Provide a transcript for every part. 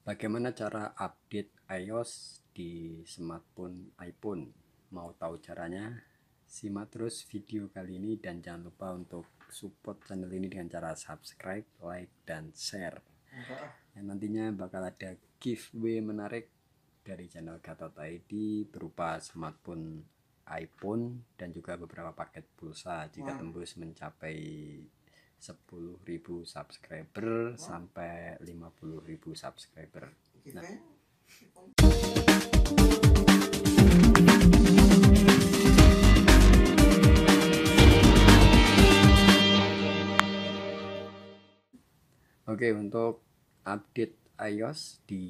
Bagaimana cara update iOS di smartphone iPhone? Mau tahu caranya? Simak terus video kali ini dan jangan lupa untuk support channel ini dengan cara subscribe, like, dan share. Dan nantinya bakal ada giveaway menarik dari channel Gatot ID berupa smartphone iPhone dan juga beberapa paket pulsa jika tembus mencapai 10.000 subscriber wow. sampai 50.000 subscriber. Nah. Oke, okay, untuk update iOS di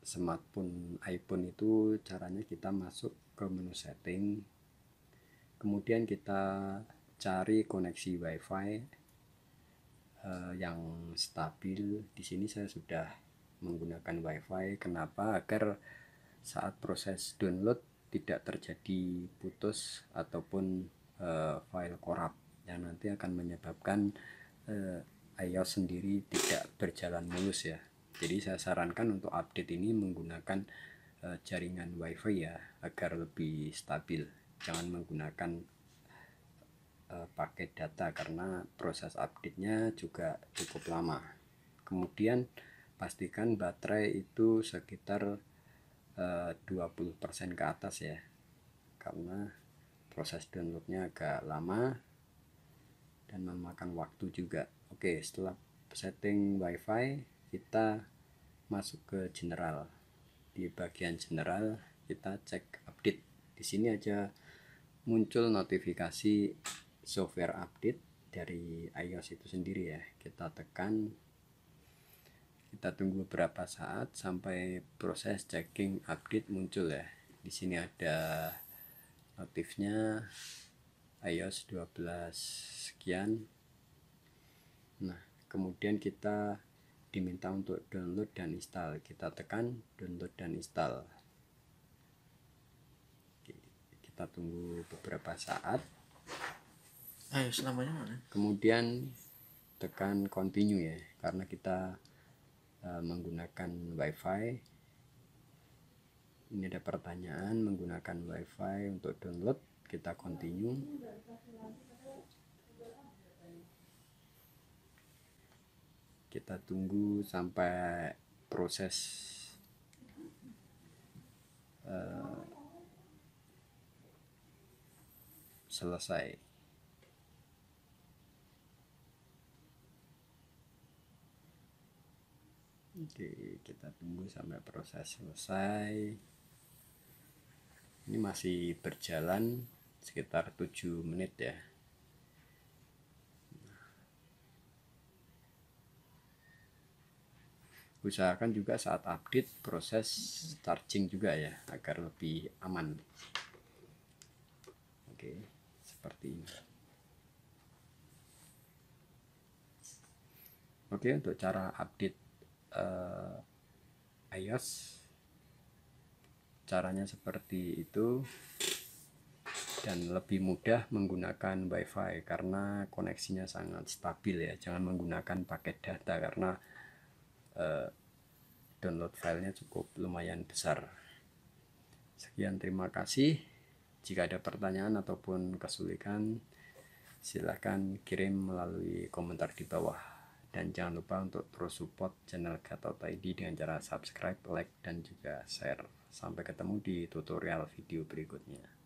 smartphone iPhone itu caranya kita masuk ke menu setting. Kemudian kita cari koneksi WiFi uh, yang stabil. Di sini saya sudah menggunakan WiFi. Kenapa? Agar saat proses download tidak terjadi putus ataupun uh, file korup yang nanti akan menyebabkan uh, eh, iOS sendiri tidak berjalan mulus ya. Jadi saya sarankan untuk update ini menggunakan uh, jaringan WiFi ya agar lebih stabil. Jangan menggunakan uh, eh, paket data karena proses update-nya juga cukup lama. Kemudian pastikan baterai itu sekitar eh, uh, 20% ke atas ya. Karena proses downloadnya agak lama dan memakan waktu juga. Oke, setelah setting WiFi kita masuk ke general. Di bagian general kita cek update. Di sini aja muncul notifikasi software update dari iOS itu sendiri ya kita tekan kita tunggu beberapa saat sampai proses checking update muncul ya di sini ada notifnya iOS 12 sekian nah kemudian kita diminta untuk download dan install kita tekan download dan install kita tunggu beberapa saat Ayo selamanya mana? Kemudian tekan continue ya, karena kita uh, menggunakan WiFi. Ini ada pertanyaan menggunakan WiFi untuk download, kita continue. Kita tunggu sampai proses uh, selesai. Jadi kita tunggu sampai proses selesai. Ini masih berjalan sekitar 7 menit ya. Usahakan juga saat update proses charging juga ya agar lebih aman. Oke, seperti ini. Oke, untuk cara update uh, iOS caranya seperti itu dan lebih mudah menggunakan WiFi karena koneksinya sangat stabil ya jangan menggunakan paket data karena uh, download filenya cukup lumayan besar sekian terima kasih jika ada pertanyaan ataupun kesulitan silahkan kirim melalui komentar di bawah dan jangan lupa untuk terus support channel Gatot ID dengan cara subscribe, like, dan juga share. Sampai ketemu di tutorial video berikutnya.